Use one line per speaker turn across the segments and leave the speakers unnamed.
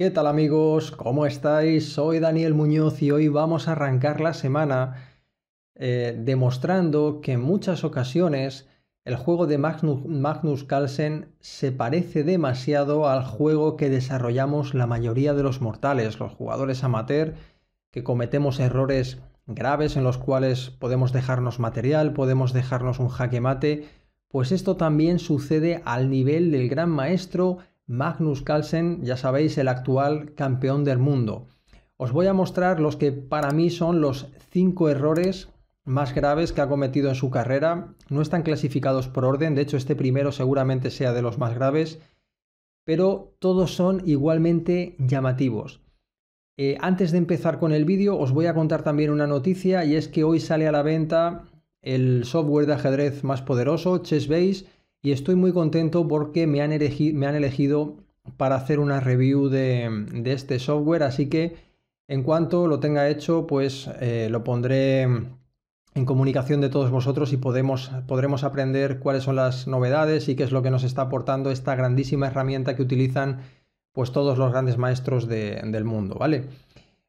¿Qué tal amigos? ¿Cómo estáis? Soy Daniel Muñoz y hoy vamos a arrancar la semana eh, demostrando que en muchas ocasiones el juego de Magnus, Magnus Carlsen se parece demasiado al juego que desarrollamos la mayoría de los mortales, los jugadores amateur, que cometemos errores graves en los cuales podemos dejarnos material, podemos dejarnos un jaque mate, pues esto también sucede al nivel del gran maestro Magnus Carlsen, ya sabéis, el actual campeón del mundo. Os voy a mostrar los que para mí son los cinco errores más graves que ha cometido en su carrera. No están clasificados por orden, de hecho este primero seguramente sea de los más graves, pero todos son igualmente llamativos. Eh, antes de empezar con el vídeo os voy a contar también una noticia y es que hoy sale a la venta el software de ajedrez más poderoso, ChessBase, y estoy muy contento porque me han, elegido para hacer una review de, este software, así que en cuanto lo tenga hecho, pues eh, lo pondré en comunicación de todos vosotros y podemos, podremos aprender cuáles son las novedades y qué es lo que nos está aportando esta grandísima herramienta que utilizan pues todos los grandes maestros del mundo, ¿vale?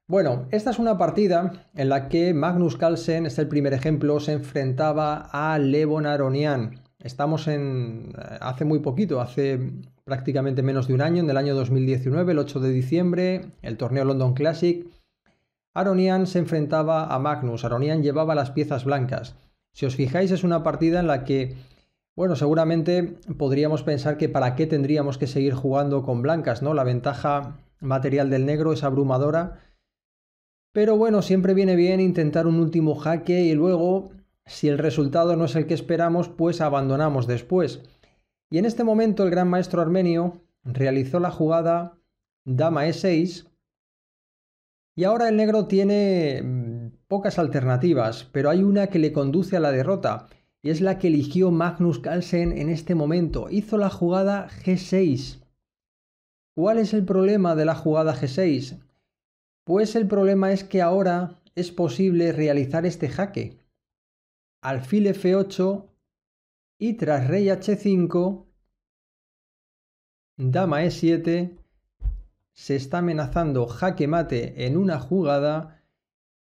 Bueno, esta es una partida en la que Magnus Carlsen, es el primer ejemplo, se enfrentaba a Levon Aronian, Estamos en, eh, hace muy poquito, hace prácticamente menos de un año, en el año 2019, el 8 de diciembre, el torneo London Classic. Aronian se enfrentaba a Magnus, Aronian llevaba las piezas blancas. Si os fijáis, es una partida en la que, bueno, seguramente podríamos pensar que para qué tendríamos que seguir jugando con blancas, ¿no? La ventaja material del negro es abrumadora. Pero bueno, siempre viene bien intentar un último jaque y luego si el resultado no es el que esperamos, pues abandonamos después. Y en este momento el gran maestro armenio realizó la jugada dama e6 y ahora el negro tiene mm, pocas alternativas, pero hay una que le conduce a la derrota y es la que eligió Magnus Carlsen en este momento. Hizo la jugada g6. ¿Cuál es el problema de la jugada g6? Pues el problema es que ahora es posible realizar este jaque alfil f8 y tras rey h5, dama e7, se está amenazando jaque mate en una jugada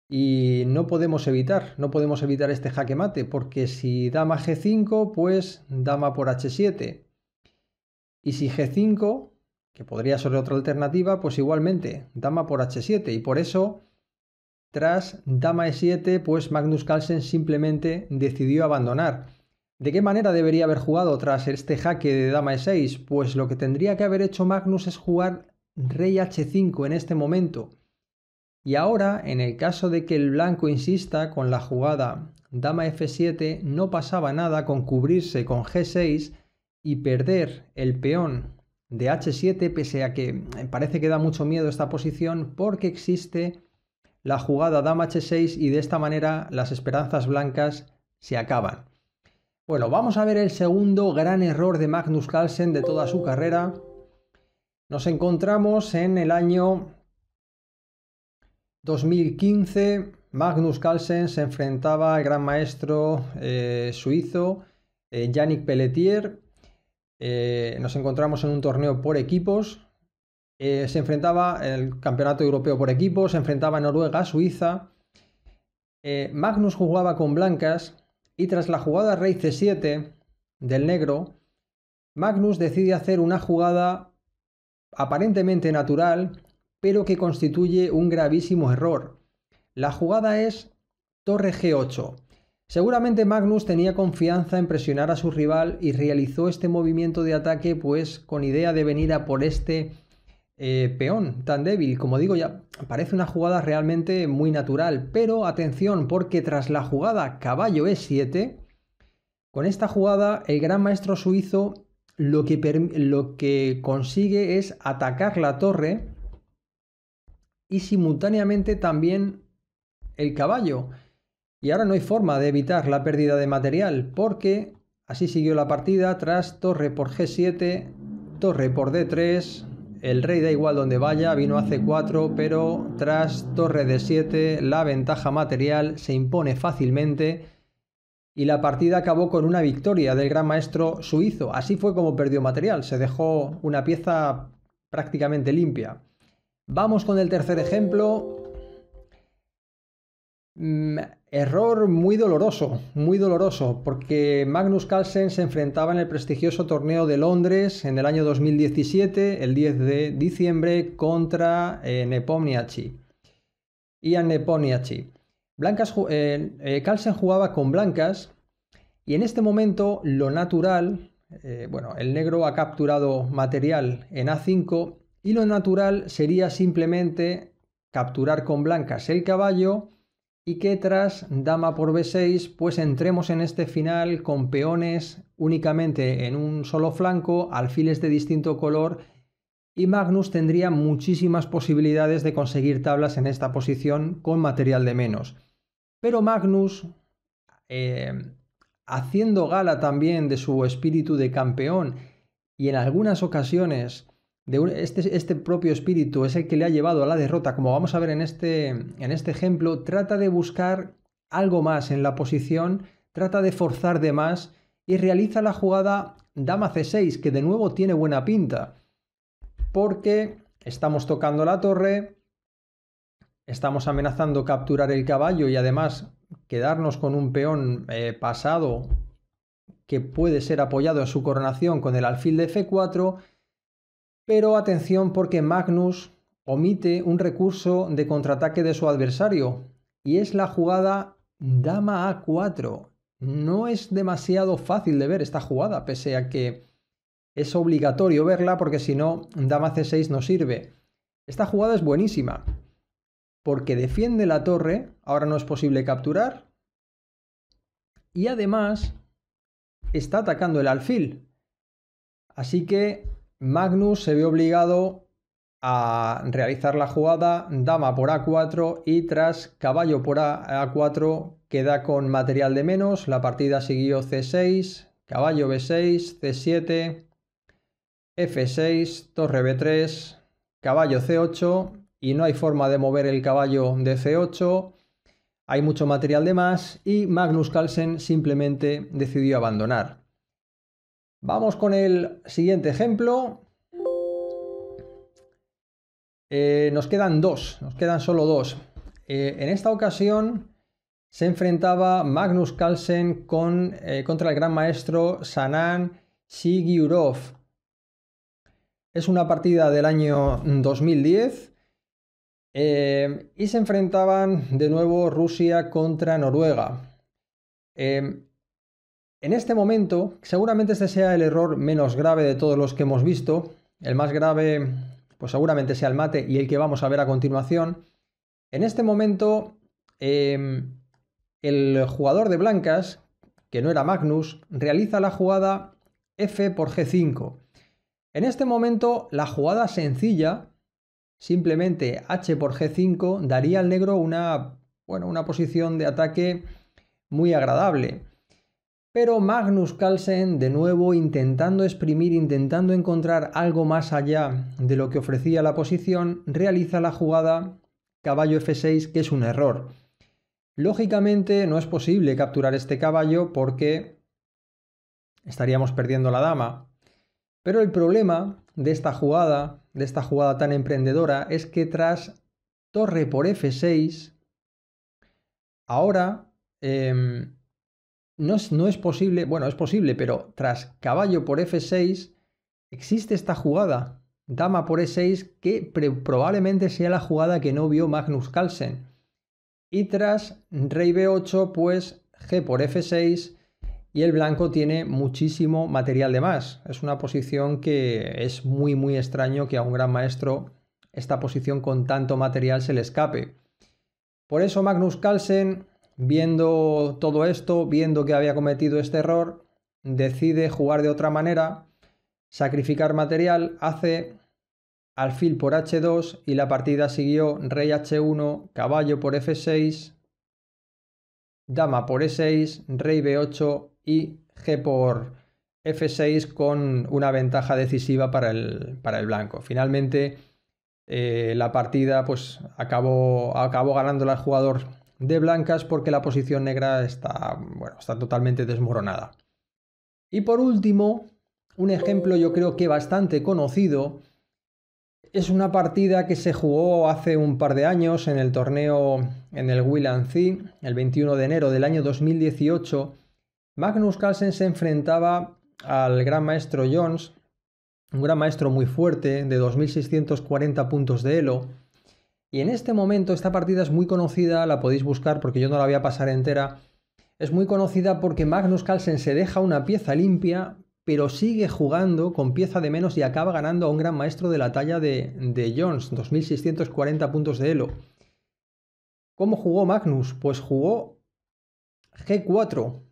y no podemos evitar, no podemos evitar este jaque mate porque si dama g5, pues dama por h7. Y si g5, que podría ser otra alternativa, pues igualmente, dama por h7 y por eso tras dama e7, pues Magnus Carlsen simplemente decidió abandonar. ¿De qué manera debería haber jugado tras este jaque de dama e6? Pues lo que tendría que haber hecho Magnus es jugar rey h5 en este momento. Y ahora, en el caso de que el blanco insista con la jugada dama f7, no pasaba nada con cubrirse con g6 y perder el peón de h7, pese a que parece que da mucho miedo esta posición porque existe la jugada dama h6 y de esta manera las esperanzas blancas se acaban. Bueno, vamos a ver el segundo gran error de Magnus Carlsen de toda su carrera. Nos encontramos en el año 2015. Magnus Carlsen se enfrentaba al gran maestro eh, suizo eh, Yannick Pelletier. Eh, nos encontramos en un torneo por equipos eh, se enfrentaba el Campeonato Europeo por equipo, se enfrentaba a Noruega, Suiza. Eh, Magnus jugaba con blancas y tras la jugada rey c7 del negro, Magnus decide hacer una jugada aparentemente natural, pero que constituye un gravísimo error. La jugada es torre g8. Seguramente Magnus tenía confianza en presionar a su rival y realizó este movimiento de ataque pues con idea de venir a por este eh, peón tan débil. Como digo, ya parece una jugada realmente muy natural, pero atención porque tras la jugada caballo E7, con esta jugada el gran maestro suizo lo que, lo que consigue es atacar la torre y simultáneamente también el caballo. Y ahora no hay forma de evitar la pérdida de material porque así siguió la partida tras torre por G7, torre por D3, el rey da igual donde vaya, vino hace 4, pero tras torre de 7 la ventaja material se impone fácilmente y la partida acabó con una victoria del gran maestro suizo. Así fue como perdió material, se dejó una pieza prácticamente limpia. Vamos con el tercer ejemplo. Mm, Error muy doloroso, muy doloroso, porque Magnus Carlsen se enfrentaba en el prestigioso torneo de Londres en el año 2017, el 10 de diciembre, contra eh, Y Ian Nepomniachtchi. Blancas, eh, eh, Carlsen jugaba con blancas y en este momento lo natural, eh, bueno, el negro ha capturado material en A5 y lo natural sería simplemente capturar con blancas el caballo y que tras dama por b6 pues entremos en este final con peones únicamente en un solo flanco, alfiles de distinto color y Magnus tendría muchísimas posibilidades de conseguir tablas en esta posición con material de menos. Pero Magnus, eh, haciendo gala también de su espíritu de campeón y en algunas ocasiones este, este, propio espíritu es el que le ha llevado a la derrota, como vamos a ver este, en este, ejemplo, trata de buscar algo más en la posición, trata de forzar de más y realiza la jugada dama c6, que de nuevo tiene buena pinta, porque estamos tocando la torre, estamos amenazando capturar el caballo y además quedarnos con un peón eh, pasado que puede ser apoyado a su coronación con el alfil de f4 pero atención porque Magnus omite un recurso de contraataque de su adversario, y es la jugada Dama A4. No es demasiado fácil de ver esta jugada, pese a que es obligatorio verla porque si no, Dama C6 no sirve. Esta jugada es buenísima, porque defiende la torre, ahora no es posible capturar, y además está atacando el alfil. Así que Magnus se ve obligado a realizar la jugada dama por a4 y tras caballo por a4 queda con material de menos. La partida siguió c6, caballo b6, c7, f6, torre b3, caballo c8 y no hay forma de mover el caballo de c8. Hay mucho material de más y Magnus Carlsen simplemente decidió abandonar. Vamos con el siguiente ejemplo. Eh, nos quedan dos, nos quedan solo dos. Eh, en esta ocasión se enfrentaba Magnus Carlsen con, eh, contra el gran maestro Sanan Sigurov. Es una partida del año 2010 y se enfrentaban de nuevo Rusia contra Noruega. En este momento, seguramente este sea el error menos grave de todos los que hemos visto. El más grave, pues seguramente sea el mate y el que vamos a ver a continuación. En este momento, em, el jugador de blancas, que no era Magnus, realiza la jugada F por G5. En este momento, la jugada sencilla, simplemente H por G5, daría al negro una, bueno, una posición de ataque muy agradable. Pero Magnus Carlsen, de nuevo intentando exprimir, intentando encontrar algo más allá de lo que ofrecía la posición, realiza la jugada caballo F6, que es un error. Lógicamente no es posible capturar este caballo porque estaríamos perdiendo la dama. Pero el problema de esta jugada, de esta jugada tan emprendedora, es que tras torre por F6, ahora em, no es, posible, bueno, es posible, pero tras caballo por F6 existe esta jugada, dama por E6, que probablemente sea la jugada que no vio Magnus Carlsen. Y tras rey B8, pues G por F6 y el blanco tiene muchísimo material de más. Es una posición que es muy muy extraño que a un gran maestro esta posición con tanto material se le escape. Por eso Magnus Carlsen viendo todo esto, viendo que había cometido este error, decide jugar de otra manera, sacrificar material, hace alfil por h2 y la partida siguió rey h1, caballo por f6, dama por e6, rey b8 y g por f6 con una ventaja decisiva para el, blanco. Finalmente eh, la partida pues acabó, acabó ganándola el jugador de blancas porque la posición negra está, bueno, está totalmente desmoronada. Y por último, un ejemplo yo creo que bastante conocido es una partida que se jugó hace un par de años en el torneo en el Willan el 21 de enero del año 2018. Magnus Carlsen se enfrentaba al gran maestro Jones, un gran maestro muy fuerte de 2640 puntos de Elo y en este momento esta partida es muy conocida, la podéis buscar porque yo no la voy a pasar entera. Es muy conocida porque Magnus Carlsen se deja una pieza limpia, pero sigue jugando con pieza de menos y acaba ganando a un gran maestro de la talla de, de Jones, 2640 puntos de Elo. ¿Cómo jugó Magnus? Pues jugó G4,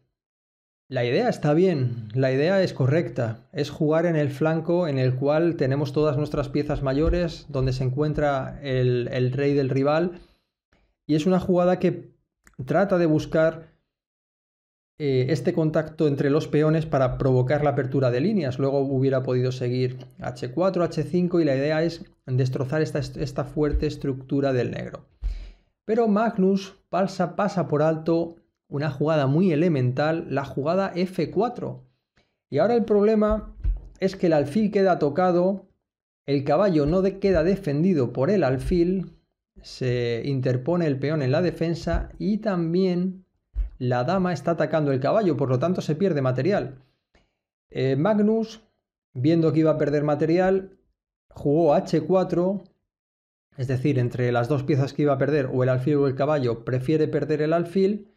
la idea está bien, la idea es correcta, es jugar en el flanco en el cual tenemos todas nuestras piezas mayores, donde se encuentra el, rey del rival, y es una jugada que trata de buscar eh, este contacto entre los peones para provocar la apertura de líneas. Luego hubiera podido seguir H4, H5 y la idea es destrozar esta, esta fuerte estructura del negro. Pero Magnus pasa, pasa por alto una jugada muy elemental, la jugada F4. Y ahora el problema es que el alfil queda tocado, el caballo no queda defendido por el alfil, se interpone el peón en la defensa y también la dama está atacando el caballo, por lo tanto se pierde material. Eh, Magnus, viendo que iba a perder material, jugó H4, es decir, entre las dos piezas que iba a perder, o el alfil o el caballo, prefiere perder el alfil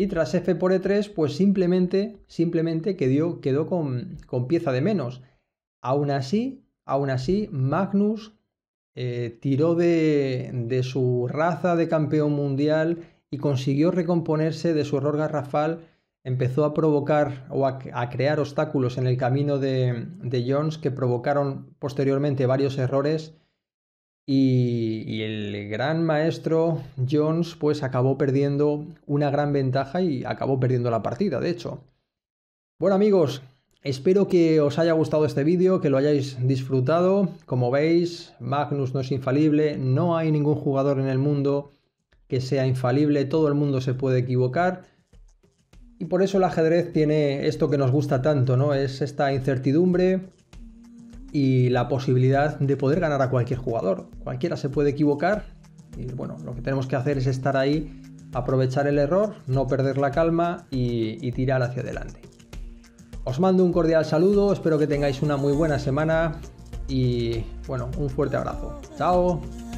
y tras F por E3, pues simplemente, simplemente quedó, quedó con, pieza de menos. Aún así, aún así, Magnus eh, tiró de, su raza de campeón mundial y consiguió recomponerse de su error garrafal empezó a provocar o a, a, crear obstáculos en el camino de, de Jones que provocaron posteriormente varios errores y, el gran maestro Jones pues acabó perdiendo una gran ventaja y acabó perdiendo la partida, de hecho. Bueno amigos, espero que os haya gustado este vídeo, que lo hayáis disfrutado. Como veis, Magnus no es infalible, no hay ningún jugador en el mundo que sea infalible, todo el mundo se puede equivocar. Y por eso el ajedrez tiene esto que nos gusta tanto, ¿no? Es esta incertidumbre, y la posibilidad de poder ganar a cualquier jugador. Cualquiera se puede equivocar y bueno, lo que tenemos que hacer es estar ahí, aprovechar el error, no perder la calma y, tirar hacia adelante. Os mando un cordial saludo, espero que tengáis una muy buena semana y bueno, un fuerte abrazo. Chao.